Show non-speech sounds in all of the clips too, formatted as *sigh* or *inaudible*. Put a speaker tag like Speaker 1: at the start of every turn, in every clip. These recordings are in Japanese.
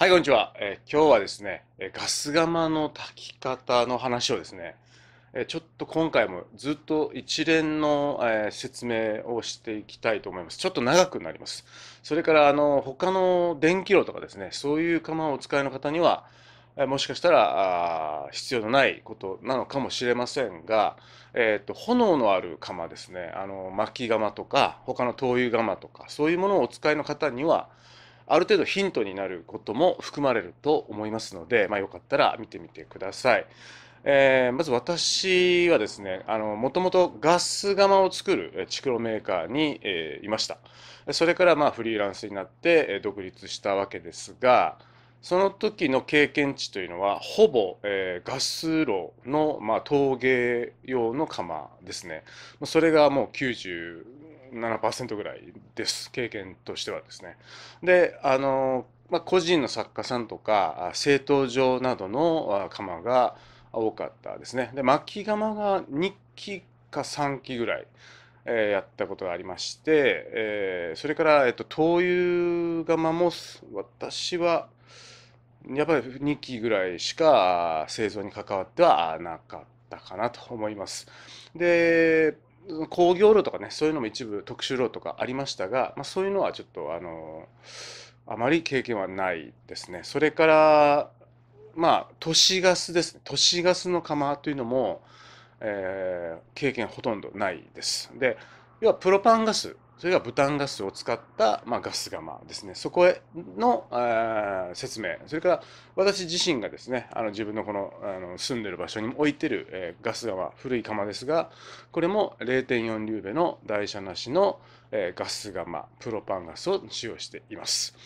Speaker 1: はい、こんにちは。えー、今日はですね、えガス釜の炊き方の話をですね、えちょっと今回もずっと一連の、え説明をしていきたいと思います。ちょっと長くなります。それから、あの、他の電気炉とかですね、そういう釜をお使いの方には、えもしかしたらあ必要のないことなのかもしれませんが、えーと、と炎のある釜ですね、あの、薪釜とか、他の灯油釜とか、そういうものをお使いの方には、ある程度ヒントになることも含まれると思いますので、まあ、よかったら見てみてください。えー、まず私はですねもともとガス釜を作る蓄炉メーカーに、えー、いましたそれからまあフリーランスになって独立したわけですがその時の経験値というのはほぼ、えー、ガス炉の、まあ、陶芸用の釜ですねそれがもう90 7%ぐらいです経験としてはですね。であの、まあ、個人の作家さんとか政党上などの釜が多かったですね。で巻き釜が2期か3期ぐらい。えー、やったことがありまして、えー、それから、えっと、灯油釜も私はやっぱり2期ぐらいしか製造に関わってはなかったかなと思います。で工業炉とかねそういうのも一部特殊炉とかありましたが、まあ、そういうのはちょっとあのあまり経験はないですねそれからまあ都市ガスですね都市ガスの釜というのも、えー、経験ほとんどないですで要はプロパンガスそれがブタンガスを使った、まあ、ガス釜ですね。そこへの、え説明。それから私自身がですね、あの自分のこのあの住んでる場所に置いてる、えガス釜、古い釜ですが、これも0.4リューベの台車なしの、えガス釜、プロパンガスを使用しています。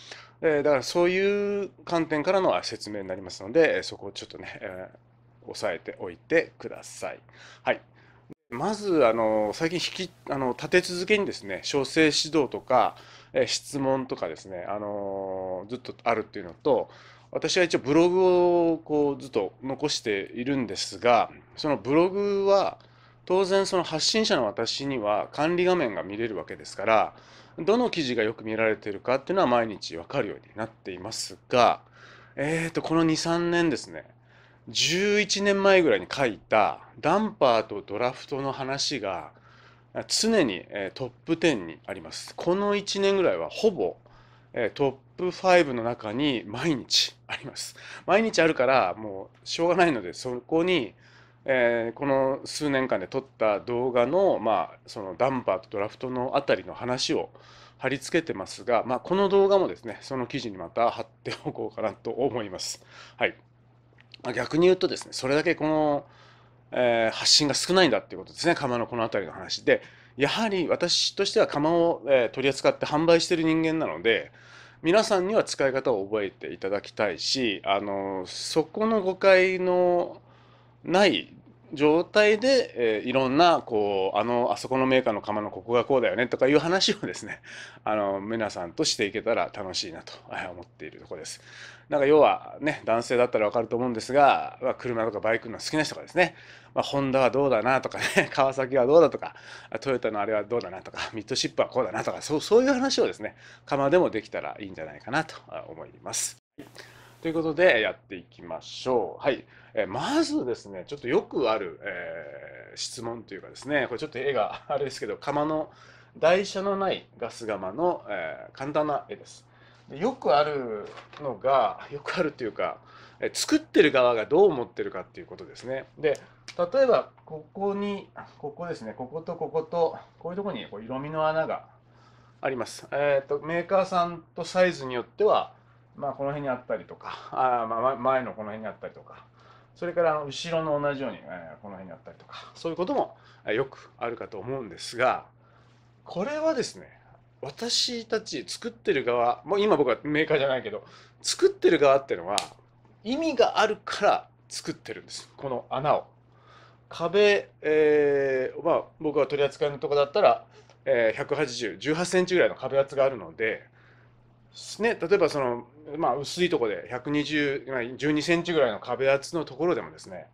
Speaker 1: えだからそういう観点からの説明になりますので、そこをちょっとね、えー、押さえておいてください。はい。まずあの最近引きあの立て続けにですね小生指導とか質問とかですねあのずっとあるっていうのと私は一応ブログをこうずっと残しているんですがそのブログは当然その発信者の私には管理画面が見れるわけですからどの記事がよく見られてるかっていうのは毎日分かるようになっていますがえっ、ー、とこの23年ですね11年前ぐらいに書いたダンパーとドラフトの話が常にトップ10にありますこの1年ぐらいはほぼトップ5の中に毎日あります毎日あるからもうしょうがないのでそこにえー、この数年間で撮った動画の,、まあそのダンパーとドラフトのあたりの話を貼り付けてますが、まあ、この動画もですねその記事にまた貼っておこうかなと思います。はいまあ、逆に言うとですねそれだけこの、えー、発信が少ないんだっていうことですね釜のこの辺りの話でやはり私としては釜を、えー、取り扱って販売してる人間なので皆さんには使い方を覚えていただきたいしあのそこの誤解のない状態で、えー、いろんなこうあのあそこのメーカーの釜のここがこうだよねとかいう話をですね *laughs* あの皆さんとしていけたら楽しいなと思っているとこです。なんか要はね男性だったら分かると思うんですが、まあ、車とかバイクの好きな人とかですね、まあ、ホンダはどうだなとかね *laughs* 川崎はどうだとかトヨタのあれはどうだなとかミッドシップはこうだなとかそうそういう話をですね釜でもできたらいいんじゃないかなと思います。ということでやっていきましょう。はい。えまずですね、ちょっとよくある、えー、質問というかですね、これちょっと絵があれですけど、釜の台車のないガス釜の、えー、簡単な絵です。でよくあるのが、よくあるというか、え作ってる側がどう思ってるかっていうことですね。で、例えばここに、ここですね、こことここと、こういうとこにこう色味の穴があります。えっ、ー、と、メーカーさんとサイズによっては、まあ、この辺にあったりとか *laughs* あ、まあ、前のこの辺にあったりとかそれから後ろの同じように、えこの辺にあったりとかそういうこともよくあるかと思うんですがこれはですね私たち作ってる側もう今僕はメーカーじゃないけど作ってる側っていうのは意味があるから作ってるんですこの穴を。壁、えー、まあ、僕が取り扱いのとこだったら、えー、18018センチぐらいの壁厚があるので、ね、例えばそのまあ、薄いとこで120、12センチぐらいの壁厚のところでもですね、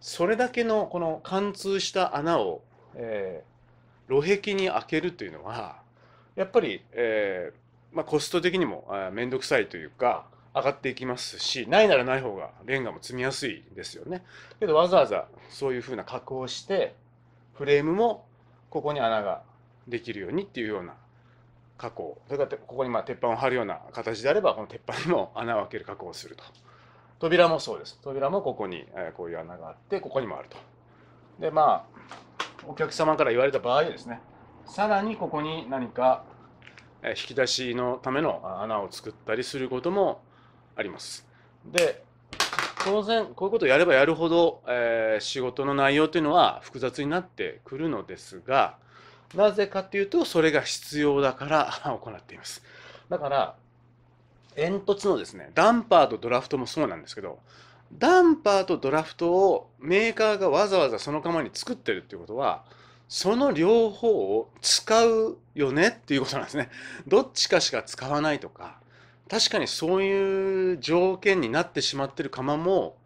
Speaker 1: それだけのこの貫通した穴を、えー、路壁に開けるというのは、やっぱり、えー、まあ、コスト的にも面倒くさいというか、上がっていきますし、ないならない方がレンガも積みやすいですよね。けどわざわざそういうふうな加工をして、フレームもここに穴ができるようにっていうような加工それからここにまあ鉄板を張るような形であればこの鉄板にも穴を開ける加工をすると扉もそうです扉もここにこういう穴があってここにもあるとでまあお客様から言われた場合ですねさらにここに何か引き出しのための穴を作ったりすることもありますで当然こういうことをやればやるほど、えー、仕事の内容というのは複雑になってくるのですがなぜかというと、それが必要だから *laughs* 行っています。だから、煙突のですね、ダンパーとドラフトもそうなんですけど、ダンパーとドラフトをメーカーがわざわざその釜に作ってるっていうことは、その両方を使うよねっていうことなんですね。どっちかしか使わないとか、確かにそういう条件になってしまってる釜も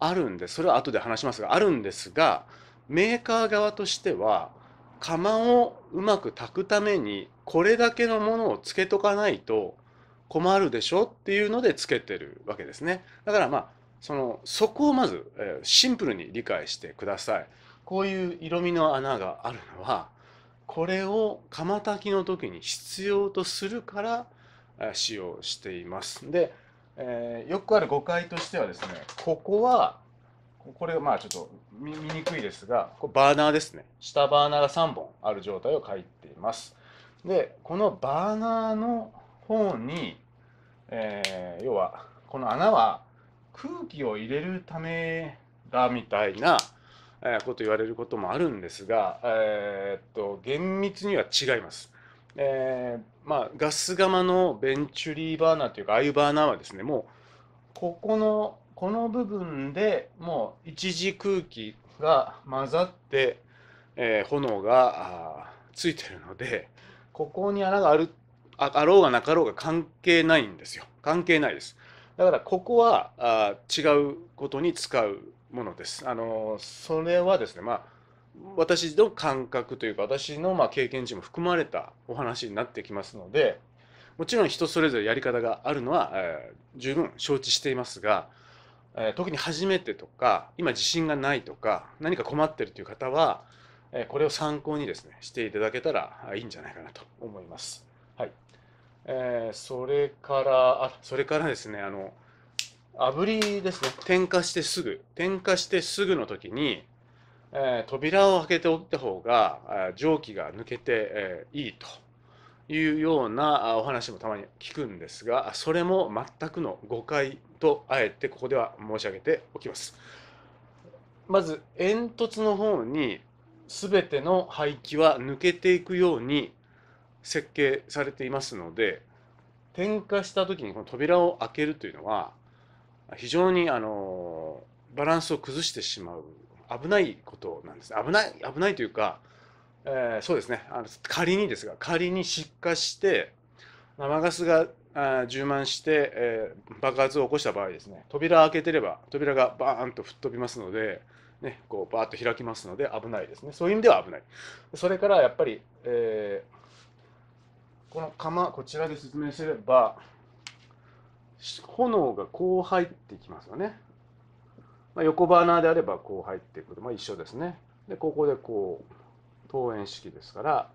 Speaker 1: あるんで、それは後で話しますが、あるんですが、メーカー側としては、釜をうまく炊くためにこれだけのものをつけとかないと困るでしょっていうのでつけてるわけですね。だからまあそのそこをまず、えシンプルに理解してください。こういう色味の穴があるのはこれを釜炊きの時に必要とするから使用しています。で、えー、よくある誤解としてはですねここはこれまあちょっと見にくいですがこれバーナーですね下バーナーが3本ある状態を書いていますでこのバーナーの方に、えー、要はこの穴は空気を入れるためだみたいなこと言われることもあるんですが、えー、っと厳密には違います。えー、まあ、ガス釜のベンチュリーバーナーというかああいうバーナーはですねもうここのこの部分でもう一時空気が混ざって、えー、炎がついてるのでここに穴があるあろうがなかろうが関係ないんですよ関係ないですだからここはあ違うことに使うものですあのそれはですねまあ私の感覚というか私のま経験値も含まれたお話になってきますのでもちろん人それぞれやり方があるのは、えー、十分承知していますがえ特に初めてとか今自信がないとか何か困ってるという方は、えこれを参考にですねしていただけたらいいんじゃないかなと思います。はいえー、それからあそれからですねあの炙りですね点火してすぐ点火してすぐの時に、えー、扉を開けておった方が蒸気が抜けて、えー、いいと。いうようなお話もたまに聞くんですが、それも全くの誤解とあえてここでは申し上げておきます。まず煙突の方に全ての排気は抜けていくように設計されていますので点火した時にこの扉を開けるというのは非常にあのバランスを崩してしまう危ないことなんです危ない危ないというかえー、そうですねあの仮にですが仮に失火して生ガスがあ充満して、えー、爆発を起こした場合ですね扉開けてれば扉がバーンと吹っ飛びますので、ね、こうバーッと開きますので危ないですねそういう意味では危ないそれからやっぱり、えー、この釜こちらで説明すれば炎がこう入ってきますよね、まあ、横バーナーであればこう入ってくる、まあ、一緒ですねでここでこう投円式ですから、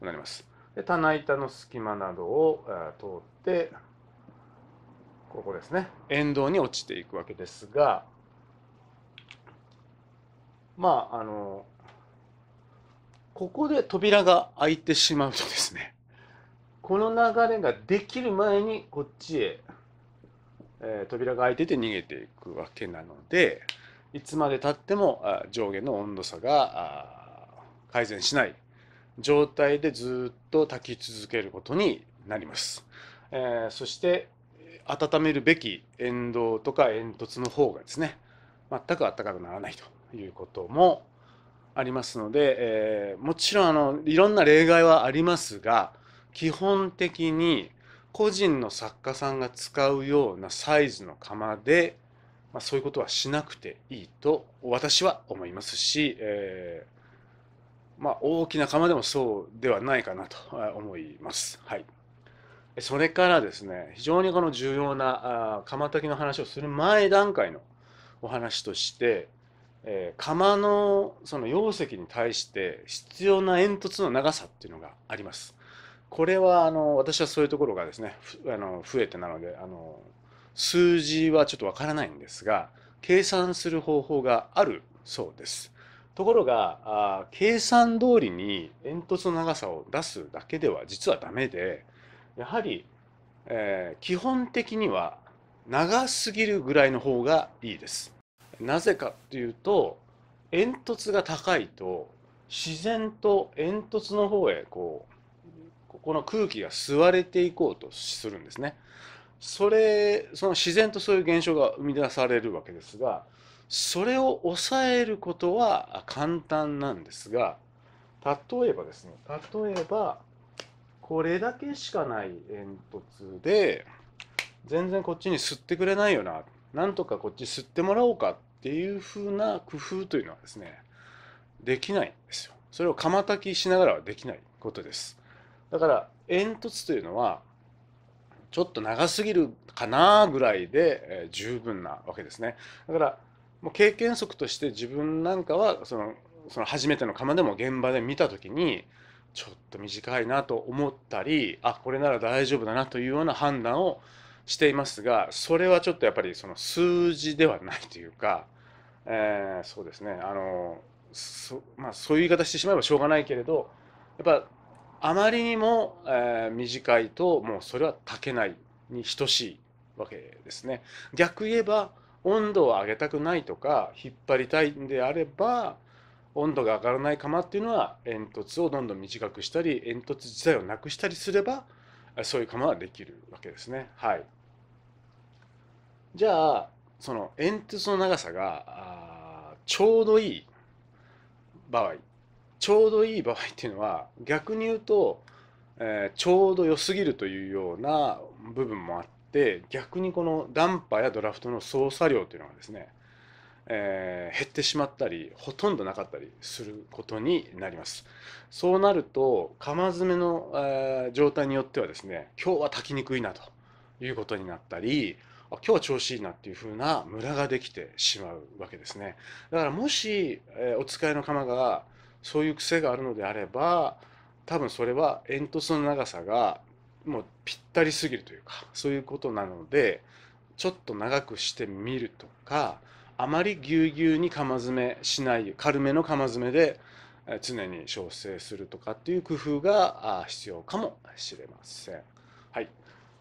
Speaker 1: なります。で、棚板の隙間などを通って、ここですね、沿道に落ちていくわけですが、まあ、あの、ここで扉が開いてしまうとですね、この流れができる前にこっちへ、えー、扉が開いてて逃げていくわけなので、いつまでたっても上下の温度差が改善しない状態でずっと炊き続けることになります。えー、そして温めるべき沿道とか煙突の方がですね全く暖かくならないということもありますので、えー、もちろんあのいろんな例外はありますが基本的に個人の作家さんが使うようなサイズの釜で、まあ、そういうことはしなくていいと私は思いますし、えーまあ、大きな釜でもそうではないかなと思います。はい、それからですね、非常にこの重要な釜炊きの話をする前段階のお話として、えー、釜のその容積に対して必要な煙突の長さっていうのがあります。これはあの私はそういうところがですねあの増えてなのであの数字はちょっとわからないんですが計算する方法があるそうです。ところがあ計算通りに煙突の長さを出すだけでは実はダメでやはり、えー、基本的には長すぎるぐらいの方がいいです。なぜかというと煙突が高いと自然と煙突の方へこうここの空気が吸われていこうとするんですね。それその自然とそういう現象が生み出されるわけですがそれを抑えることは簡単なんですが例えばですね例えばこれだけしかない煙突で全然こっちに吸ってくれないよななんとかこっち吸ってもらおうかっていうふうな工夫というのはですねできないんですよ。それを釜炊きしながらはできないことです。だから煙突というのはちょっと長すぎるかなぐらいで、え十分なわけですね。だからもう経験則として自分なんかはそのその初めての釜でも現場で見た時にちょっと短いなと思ったりあこれなら大丈夫だなというような判断をしていますがそれはちょっとやっぱりその数字ではないというか、えー、そうですねあのそ,、まあ、そういう言い方してしまえばしょうがないけれどやっぱあまりにも、え短いともうそれは炊けないに等しいわけですね。逆言えば温度を上げたくないとか引っ張りたいんであれば温度が上がらない釜っていうのは煙突をどんどん短くしたり煙突自体をなくしたりすればそういう釜はできるわけですね。はい、じゃあその煙突の長さがちょうどいい場合ちょうどいい場合っていうのは逆に言うと、えー、ちょうど良すぎるというような部分もあって逆にこのダンパーやドラフトの操作量というのがですね、えー、減ってしまったりほとんどなかったりすることになりますそうなると釜詰めの、えー、状態によってはですね今日は炊きにくいなということになったり今日は調子いいなっていう風なムラができてしまうわけですねだからもし、えお使いの釜がそういう癖があるのであれば多分それは煙突の長さがもうぴったりすぎるというかそういうことなのでちょっと長くしてみるとかあまりぎゅうぎゅうに釜詰めしない軽めの釜詰めで常に調整するとかっていう工夫が必要かもしれません。はい、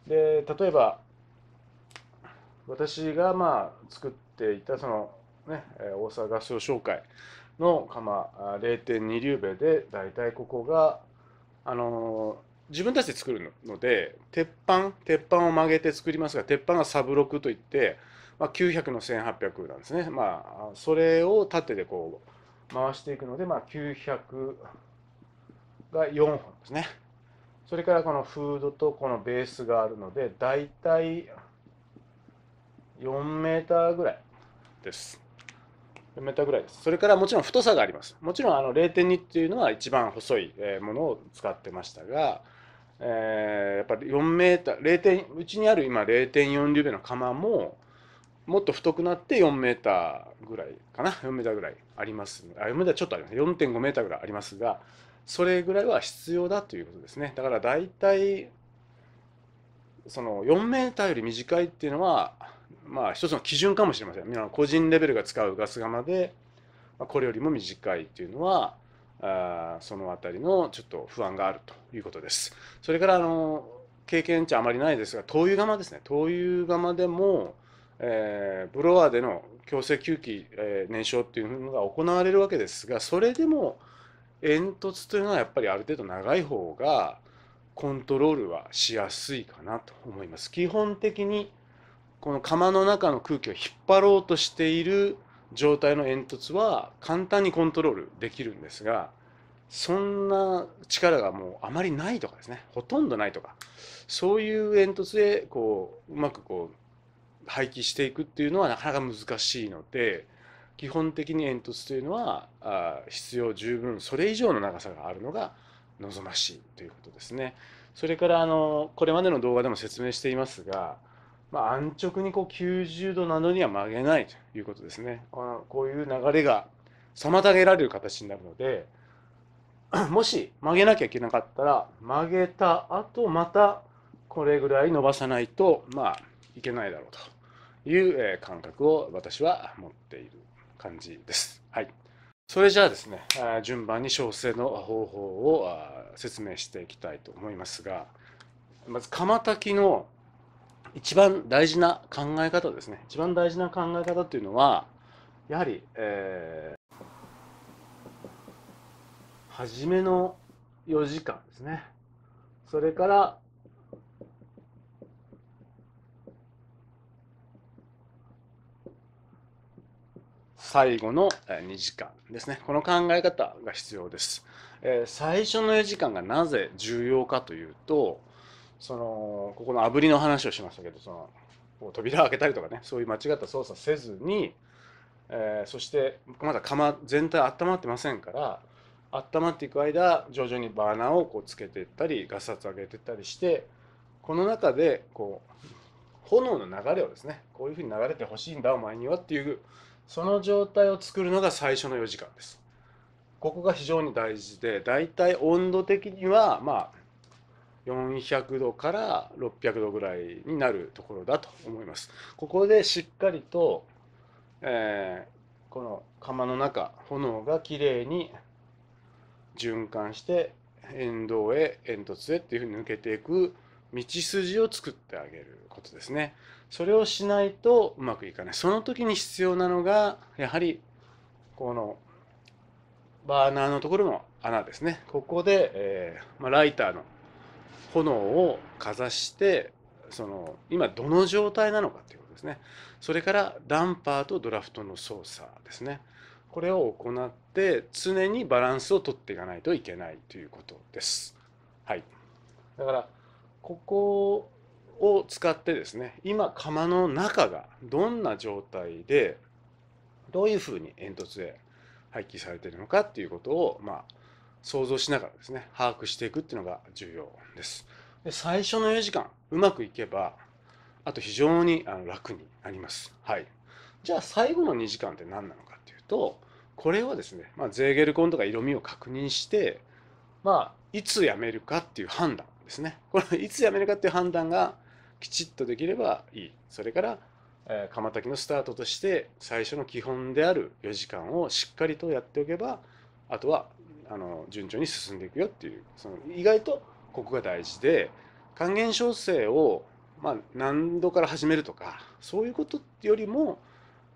Speaker 1: で例えば私がまあ作っていたそのね大阪合唱紹介の釜0.2リューベで大体ここがあのー、自分たちで作るので鉄板鉄板を曲げて作りますが鉄板がサブロクといって、まあ、900の1800なんですねまあそれを縦でこう回していくので、まあ、900が4本ですねそれからこのフードとこのベースがあるので大体4メーターぐらいです。4メーターぐらいです。それからもちろん太さがあります。もちろんあの0.2っていうのは一番細いものを使ってましたが、えー、やっぱり4メーター、0点うちにある今0.4リュベの釜ももっと太くなって4メーターぐらいかな、4メーターぐらいあります。あ、4メーターちょっとあります。4.5メーターぐらいありますが、それぐらいは必要だということですね。だから大体その4メーターより短いっていうのはまあ、一つの基準かもしれません。皆個人レベルが使うガス釜で、まこれよりも短いというのは、あその辺りのちょっと不安があるということです。それからあの経験値あまりないですが、灯油釜ですね。灯油釜でも、えー、ブロワーでの強制吸気、えー、燃焼っていうのが行われるわけですが、それでも煙突というのはやっぱりある程度長い方がコントロールはしやすいかなと思います。基本的にこの釜の中の空気を引っ張ろうとしている状態の煙突は簡単にコントロールできるんですがそんな力がもうあまりないとかですねほとんどないとかそういう煙突でこううまくこう廃棄していくっていうのはなかなか難しいので基本的に煙突というのはあ必要十分それ以上の長さがあるのが望ましいということですね。それからあのこれまでの動画でも説明していますがまあ、安直にこう90度などには曲げないということですね。こういう流れが妨げられる形になるので、*clears throat* もし曲げなきゃいけなかったら、曲げた後またこれぐらい伸ばさないと、まあ、いけないだろうという感覚を私は持っている感じです。はい。それじゃあですね、順番に調整の方法を説明していきたいと思いますが、まず、釜炊きの一番大事な考え方ですね一番大事な考え方というのはやはり、えー、初めの4時間ですねそれから最後の2時間ですね。この考え方が必要です。えー、最初の4時間がなぜ重要かというと、そのここの炙りの話をしましたけどその扉を開けたりとかねそういう間違った操作せずに、えー、そしてまだ釜全体温まってませんから温まっていく間徐々にバーナーをこうつけていったりガサツ上げていったりしてこの中でこう炎の流れをですねこういうふうに流れてほしいんだお前にはっていうその状態を作るのが最初の4時間です。ここが非常に大事で大体温度的にはまあ400度から600度ぐらいになるところだと思います。ここでしっかりと、えー、この釜の中炎がきれいに循環して沿道へ煙突へっていうふうに抜けていく道筋を作ってあげることですね。それをしないとうまくいかない。その時に必要なのがやはりこのバーナーのところの穴ですね。ここで、えー、まあ、ライターの炎をかざしてその今どの状態なのかということですねそれからダンパーとドラフトの操作ですねこれを行って常にバランスをとっていかないといけないということです。はい、だからここを使ってですね今釜の中がどんな状態でどういうふうに煙突で廃棄されているのかっていうことをまあ想像しながらですね把握していくっていうのが重要ですで最初の4時間うまくいけばあと非常にあの楽になりますはいじゃあ最後の2時間って何なのかっていうとこれはですね、まあ、ゼーゲルコンとか色味を確認してまあいつやめるかっていう判断ですねこれいつやめるかっていう判断がきちっとできればいいそれから釜炊きのスタートとして最初の基本である4時間をしっかりとやっておけばあとはあの順調に進んでいくよっていうその意外とここが大事で還元調整をまあ何度から始めるとかそういうことよりも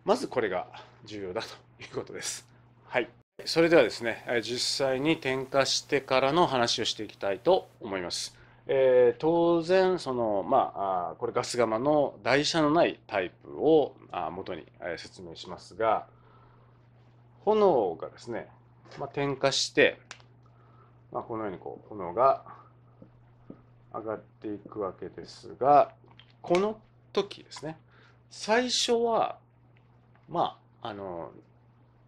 Speaker 1: まずこれが重要だということです。はい、それではですね実際に点火してからの話をしていきたいと思います。えー、当然その、まあ、これガス釜の台車のないタイプを元に説明しますが炎がですねまあ、点火して、まあ、このようにこう炎が上がっていくわけですがこの時ですね最初はまああの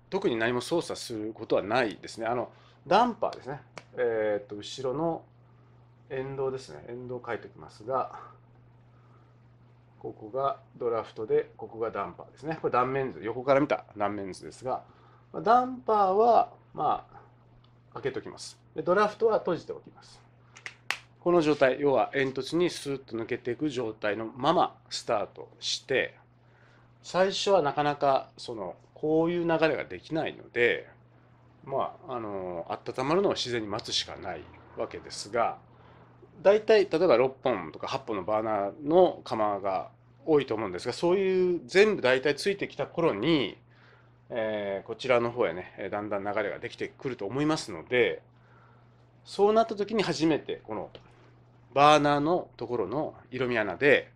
Speaker 1: 特に何も操作することはないですねあのダンパーですねえっ、と後ろの沿道ですね沿道を書いておきますがここがドラフトでここがダンパーですねこれ断面図横から見た断面図ですがダンパーはまあ、開けときます。で、ドラフトは閉じておきます。この状態、要は煙突にスーッと抜けていく状態のままスタートして、最初はなかなか、その、こういう流れができないので、まあ、あの、温まるのを自然に待つしかないわけですが、大体例えば6本とか8本のバーナーの釜が多いと思うんですがそういう全部大体ついてきた頃にえー、こちらの方へね、だんだん流れができてくると思いますので、そうなった時に初めて、このバーナーのところの色味穴で、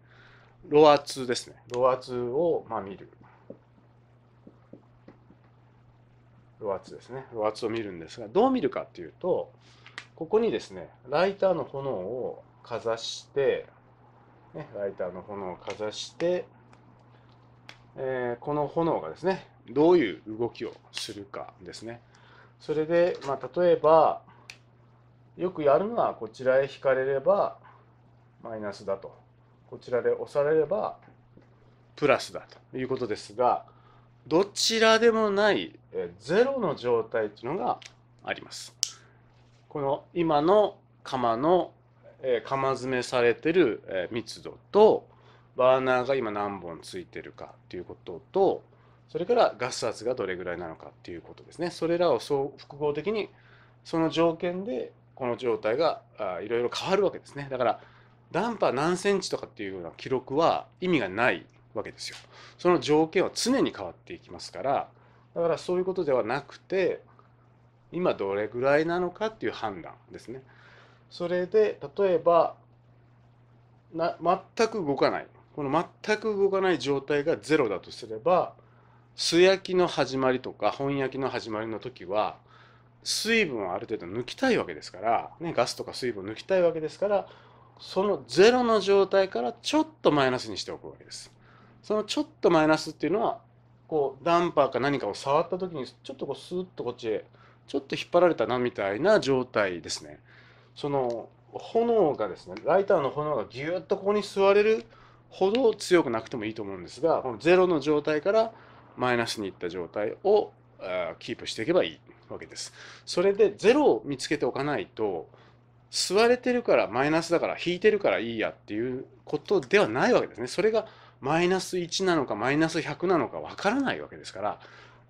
Speaker 1: ロア2ですね、ロア2をまあ見る。ロア2ですね、ロア2を見るんですが、どう見るかっていうと、ここにですね、ライターの炎をかざして、ね、ライターの炎をかざして、えー、この炎がですね、どういう動きをするかですね。それで、まあ、例えば、よくやるのはこちらへ引かれればマイナスだと、こちらで押されればプラスだということですが、どちらでもないゼロの状態というのがあります。この今の釜の釜詰めされてる密度とバーナーが今何本ついてるかということとそれからガス圧がどれぐらいなのかっていうことですね。それらをそう複合的にその条件でこの状態がいろいろ変わるわけですね。だからダンパー何センチとかっていうような記録は意味がないわけですよ。その条件は常に変わっていきますから、だからそういうことではなくて、今どれぐらいなのかっていう判断ですね。それで例えばな全く動かないこの全く動かない状態が0だとすれば素焼きの始まりとか本焼きの始まりの時は水分をある程度抜きたいわけですから、ね、ガスとか水分を抜きたいわけですからそのゼロの状態からちょっとマイナスにしておくわけです。そのちょっとマイナスっていうのはこうダンパーか何かを触った時にちょっとこうスーッとこっちへちょっと引っ張られたなみたいな状態ですね。その炎がですねライターの炎がぎゅっとここに座れるほど強くなくてもいいと思うんですがこのゼロの状態からマイナスにいった状態をキープしていけばいいわけです。それで0を見つけておかないと、吸われてるからマイナスだから引いてるからいいやっていうことではないわけですね。それがマイナス1なのかマイナス100なのかわからないわけですから、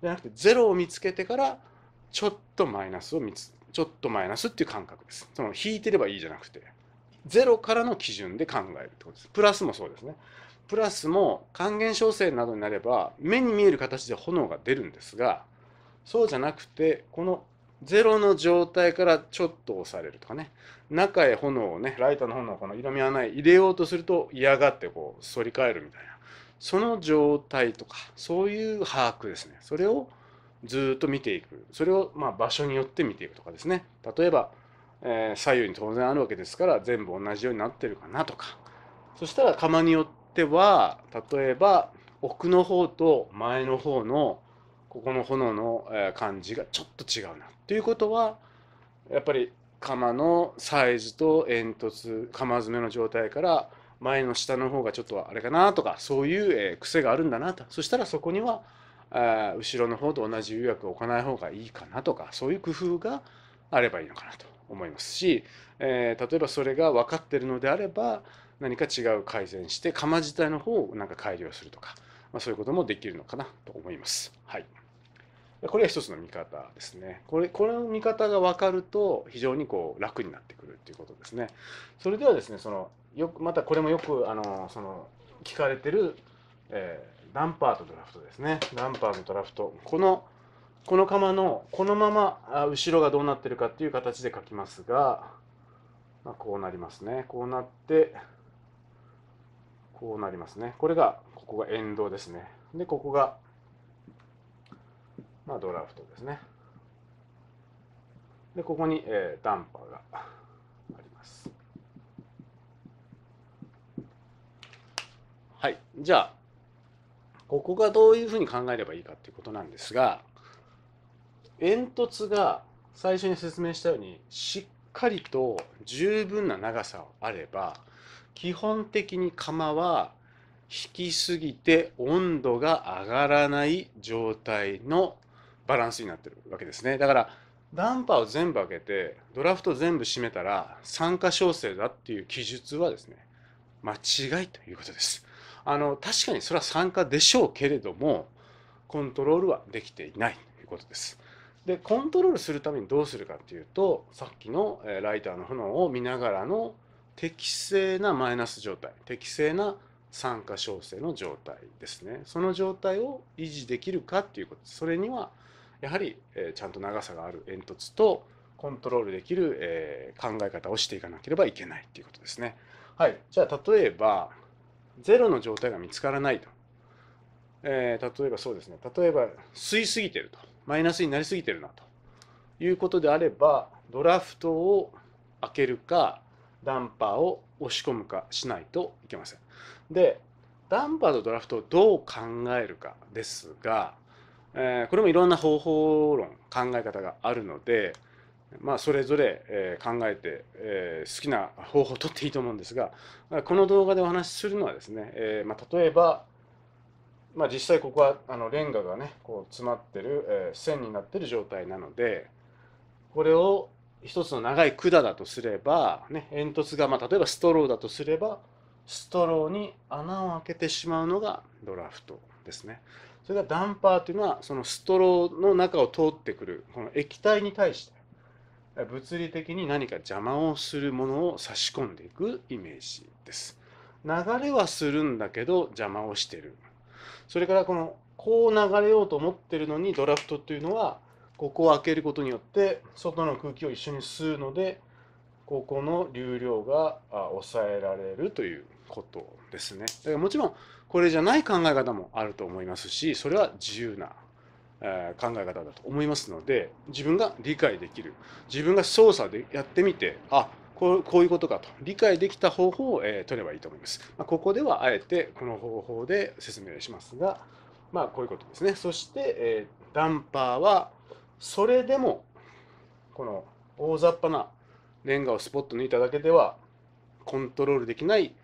Speaker 1: じゃなくて0を見つけてからちょっとマイナスを見つ、ちょっとマイナスっていう感覚です。その引いてればいいじゃなくて、0からの基準で考えるってことです。プラスもそうですね。プラスも還元焼成などになれば目に見える形で炎が出るんですがそうじゃなくてこのゼロの状態からちょっと押されるとかね中へ炎をねライトの炎をこの色味はない入れようとすると嫌がってこう反り返るみたいなその状態とかそういう把握ですねそれをずっと見ていくそれをま場所によって見ていくとかですね例えば、えー、左右に当然あるわけですから全部同じようになってるかなとかそしたら釜によってっては例えば奥の方と前の方のここの炎の感じがちょっと違うなということはやっぱり釜のサイズと煙突釜詰めの状態から前の下の方がちょっとあれかなとかそういう癖があるんだなとそしたらそこには後ろの方と同じ予約を置かない方がいいかなとかそういう工夫があればいいのかなと思いますし、え例えばそれが分かってるのであれば何か違う改善して釜自体の方をなんか改良するとか、まあ、そういうこともできるのかなと思います。はい、これは一つの見方ですね。これこの見方が分かると非常にこう楽になってくるっていうことですね。それではですねそのよくまたこれもよくあのその聞かれてる、えー、ダンパーとドラフトですね。ダンパーとドラフトこのこの釜のこのまま後ろがどうなってるかっていう形で書きますが、まあ、こうなりますね。こうなってこうなりますね。これが、ここが沿道ですね。で、ここが、まあ、ドラフトですね。で、ここに、えー、ダンパーがあります。はい。じゃあ、ここがどういうふうに考えればいいかっていうことなんですが、煙突が最初に説明したように、しっかりと十分な長さあれば、基本的に釜は引きすぎて温度が上がらない状態のバランスになってるわけですねだからダンパーを全部開けてドラフト全部閉めたら酸化調整だっていう記述はですね間違いということですあの確かにそれは酸化でしょうけれどもコントロールはできていないということですでコントロールするためにどうするかっていうとさっきのライターの炎を見ながらの適正なマイナス状態適正な酸化調整の状態ですねその状態を維持できるかっていうことそれにはやはり、えちゃんと長さがある煙突とコントロールできる、え考え方をしていかなければいけないっていうことですね。はい、じゃあ例えば0の状態が見つからないと、えー、例えばそうですね例えば吸いすぎてるとマイナスになりすぎてるなということであればドラフトを開けるかダンパーを押し込むかしないといけません。で、ダンパーとドラフトをどう考えるかですが、えー、これもいろんな方法論、考え方があるので、まあ、それぞれ、え考えて、え好きな方法をとっていいと思うんですが、この動画でお話しするのはですね、えま例えば、まあ、実際ここはあのレンガがねこう詰まってる、えー、線になってる状態なのでこれを一つの長い管だとすれば、ね、煙突が、まあ、例えばストローだとすればストローに穴を開けてしまうのがドラフトですね。それがダンパーというのはそのストローの中を通ってくるこの液体に対して物理的に何か邪魔をするものを差し込んでいくイメージです。流れはするんだけど邪魔をしてる。それからこのこう流れようと思ってるのにドラフトっていうのはここを開けることによって外の空気を一緒に吸うのでここの流量が抑えられるということですね。だからもちろんこれじゃない考え方もあると思いますしそれは自由な考え方だと思いますので自分が理解できる自分が操作でやってみてあこうこういうことかと理解できた方法を、え取ればいいと思います。まここではあえてこの方法で説明しますが、まあ、こういうことですね。そして、えー、ダンパーはそれでもこの大雑把なレンガをスポット抜いただけではコントロールできない、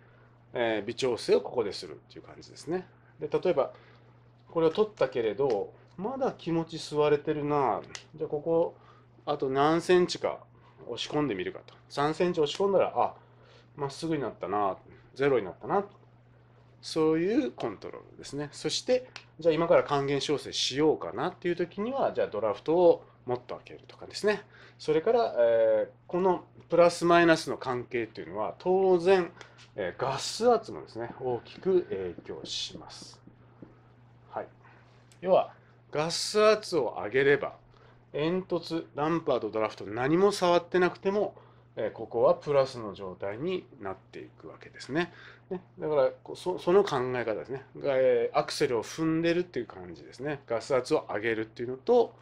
Speaker 1: え微調整をここでするっていう感じですね。で例えばこれを取ったけれどまだ気持ち吸われてるなじゃあここあと何センチか押し込んでみるかと3センチ押し込んだらあまっすぐになったなゼロになったなそういうコントロールですね。そして、じゃあ今から還元調整しようかなっていう時には、じゃあドラフトをもっと開けるとかですね。それから、えー、このプラスマイナスの関係というのは、当然、えー、ガス圧もですね、大きく影響します。はい。要は、ガス圧を上げれば、煙突、ランパーとドラフト、何も触ってなくても、ここはプラスの状態になっていくわけですね。ね、だからその考え方ですねが、えアクセルを踏んでるっていう感じですねガス圧を上げるっていうのと、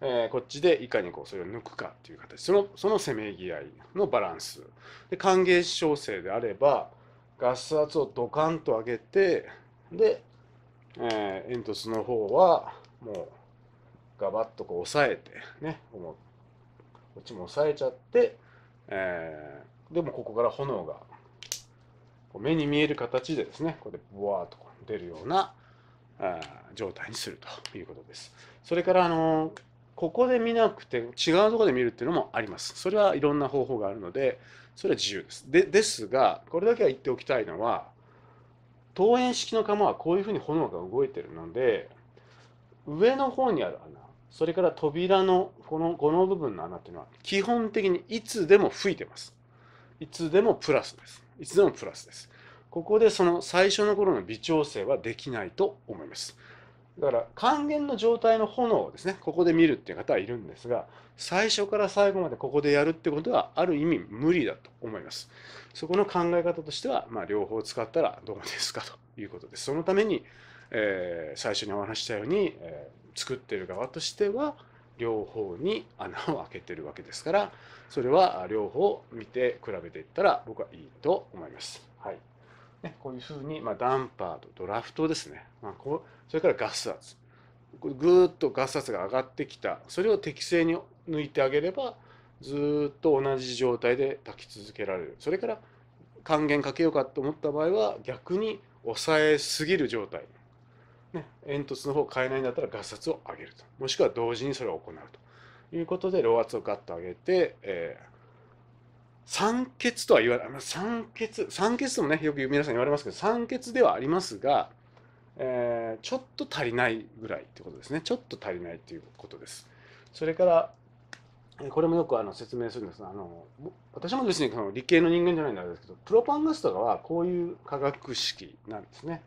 Speaker 1: えー、こっちでいかにこうそれを抜くかっていう形そのそのせめぎ合いのバランスで歓迎調整であればガス圧をドカンと上げてで、えー、煙突の方はもうガバッとこう押さえてねこっちも押さえちゃって、えー、でもここから炎が目に見える形でですね、ここでボワーっと出るような状態にするということです。それから、あの、ここで見なくて違うところで見るっていうのもあります。それはいろんな方法があるので、それは自由です。でですが、これだけは言っておきたいのは、投影式の釜はこういうふうに炎が動いてるので、上の方にある穴、それから扉のこのこの部分の穴っていうのは、基本的にいつでも吹いてます。いつでもプラスです。一度のプラスです。ここでその最初の頃の微調整はできないと思います。だから還元の状態の炎をですね、ここで見るっていう方はいるんですが、最初から最後までここでやるってことは、ある意味無理だと思います。そこの考え方としては、まあ、両方使ったらどうですかということです。そのために、えー、最初にお話したように、えー、作ってる側としては、両方に穴を開けてるわけですからそれは両方見て比べていったら僕はいいと思います。はいね、こういうふうに、まあ、ダンパーとドラフトですね、まあ、こうそれからガス圧ぐーっとガス圧が上がってきたそれを適正に抜いてあげればずっと同じ状態で炊き続けられるそれから還元かけようかと思った場合は逆に抑えすぎる状態ね、煙突の方を変えないんだったらガス圧を上げると。もしくは同時にそれを行うということで、漏圧をガッと上げて、えー、酸欠とは言わない、酸欠、酸欠ともね、よく皆さん言われますけど、酸欠ではありますが、えー、ちょっと足りないぐらいってことですね。ちょっと足りないっていうことです。それから、これもよくあの説明するんですが、あの私も別にその理系の人間じゃないんですけど、プロパンガスとかはこういう化学式なんですね。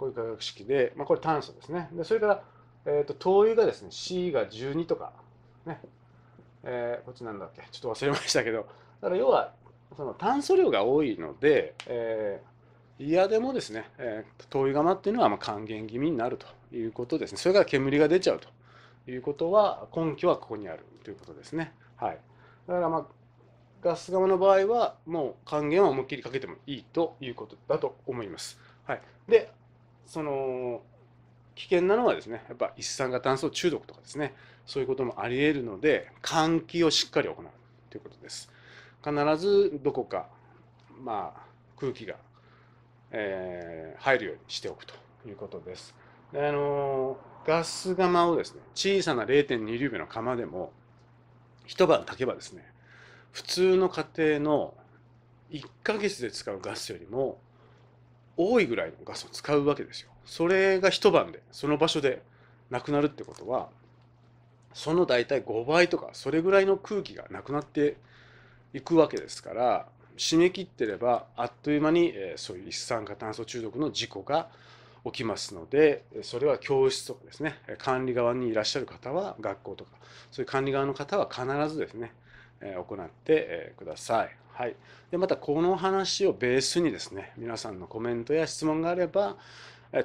Speaker 1: こういう化学式で、まあ、これ炭素ですね。でそれから、えーと、灯油がですね、C が12とか、ねえー、こっちなんだっけ、ちょっと忘れましたけど、だから要はその炭素量が多いので、えー、嫌でもですね、えー、灯油釜っていうのはまあ還元気味になるということですね。それから煙が出ちゃうということは、根拠はここにあるということですね。はい、だから、まあ、ガス釜の場合は、もう還元は思いっきりかけてもいいということだと思います。はい、でその危険なのはですねやっぱ一酸化炭素中毒とかですねそういうこともありえるので換気をしっかり行うということです必ずどこか、まあ、空気が、えー、入るようにしておくということですであのガス釜をですね小さな0.2リュウの釜でも一晩炊けばですね普通の家庭の1ヶ月で使うガスよりも多いぐらいのガスを使うわけですよ。それが一晩でその場所でなくなるってことはその大体5倍とかそれぐらいの空気がなくなっていくわけですから締め切ってればあっという間にそういう一酸化炭素中毒の事故が起きますのでそれは教室とかですね管理側にいらっしゃる方は学校とかそういう管理側の方は必ずですね行ってください。はい、でまたこの話をベースにですね皆さんのコメントや質問があれば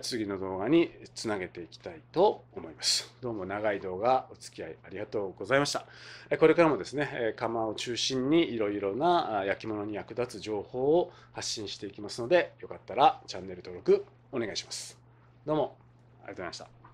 Speaker 1: 次の動画につなげていきたいと思います。どうも長い動画お付き合いありがとうございました。これからもですね、釜を中心にいろいろな焼き物に役立つ情報を発信していきますので、よかったらチャンネル登録お願いします。どうもありがとうございました。